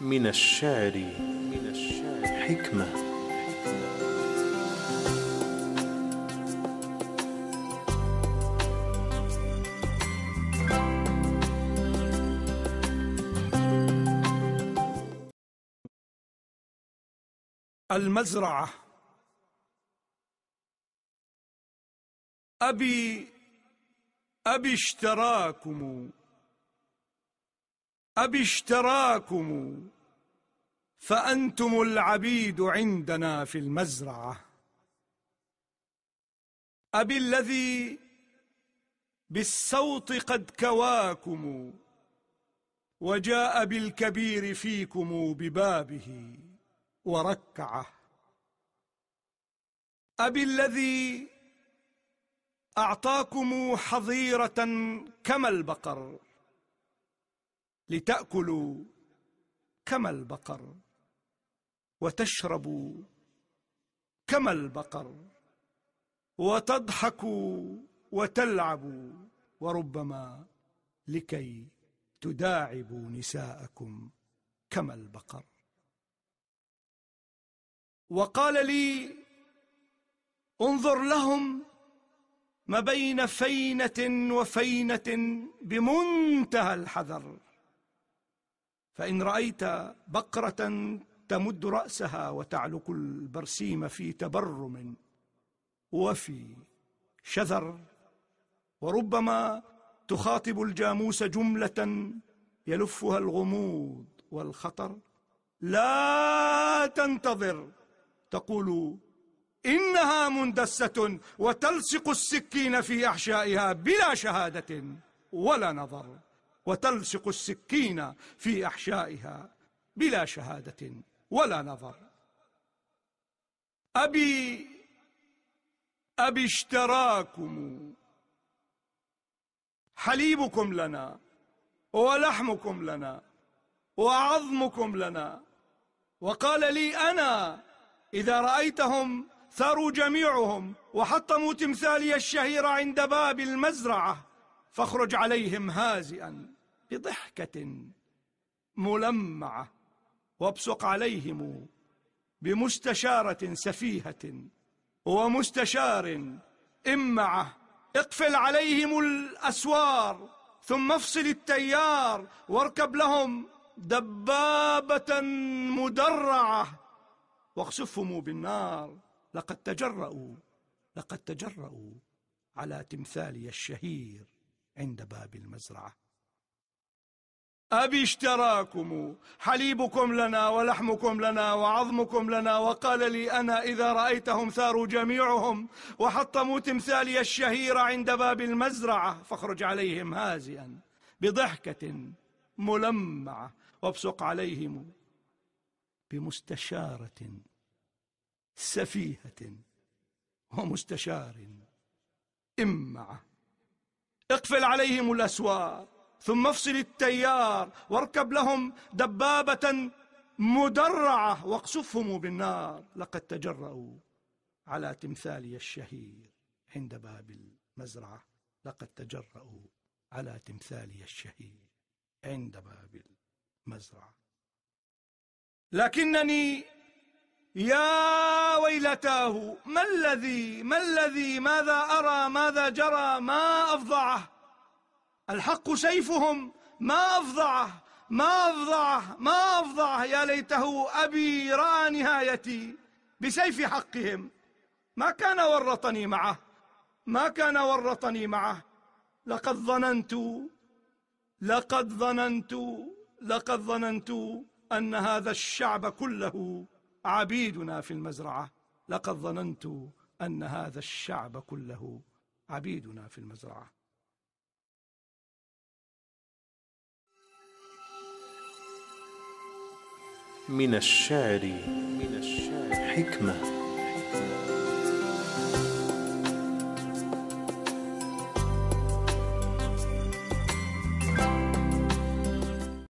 من الشعر حكمة المزرعة أبي أبي اشتراكم أب اشتراكم فأنتم العبيد عندنا في المزرعة أب الذي بالسوط قد كواكم وجاء بالكبير فيكم ببابه وركعه أب الذي أعطاكم حظيرة كما البقر لتأكلوا كما البقر وتشربوا كما البقر وتضحكوا وتلعبوا وربما لكي تداعبوا نساءكم كما البقر وقال لي انظر لهم ما بين فينة وفينة بمنتهى الحذر فإن رأيت بقرة تمد رأسها وتعلق البرسيم في تبرم وفي شذر وربما تخاطب الجاموس جملة يلفها الغموض والخطر لا تنتظر تقول إنها مندسة وتلصق السكين في أحشائها بلا شهادة ولا نظر وتلصق السكين في أحشائها بلا شهادة ولا نظر أبي أبي اشتراكم حليبكم لنا ولحمكم لنا وعظمكم لنا وقال لي أنا إذا رأيتهم ثاروا جميعهم وحطموا تمثالي الشهير عند باب المزرعة فاخرج عليهم هازئا بضحكة ملمعة وابصق عليهم بمستشارة سفيهة ومستشار إمعة اقفل عليهم الأسوار ثم افصل التيار واركب لهم دبابة مدرعة واخسفهم بالنار لقد تجرؤوا لقد تجرؤوا على تمثالي الشهير عند باب المزرعه أبي اشتراكم حليبكم لنا ولحمكم لنا وعظمكم لنا وقال لي أنا إذا رأيتهم ثاروا جميعهم وحطموا تمثالي الشهير عند باب المزرعة فاخرج عليهم هازئا بضحكة ملمعة وابصق عليهم بمستشارة سفيهة ومستشار إمعة اقفل عليهم الأسواق ثم افصل التيار واركب لهم دبابة مدرعة واقصفهم بالنار لقد تجرأوا على تمثالي الشهير عند باب المزرعة لقد تجرأوا على تمثالي الشهير عند باب المزرعة لكنني يا ويلتاه ما الذي ما الذي ماذا أرى ماذا جرى ما أفضعه الحق سيفهم ما أفضعه ما أفضعه ما أفضعه يا ليته أبي رأى نهايتي بسيف حقهم ما كان ورطني معه ما كان ورطني معه لقد ظننت لقد ظننت لقد ظننت أن هذا الشعب كله عبيدنا في المزرعة لقد ظننت أن هذا الشعب كله عبيدنا في المزرعة من الشعر حكمه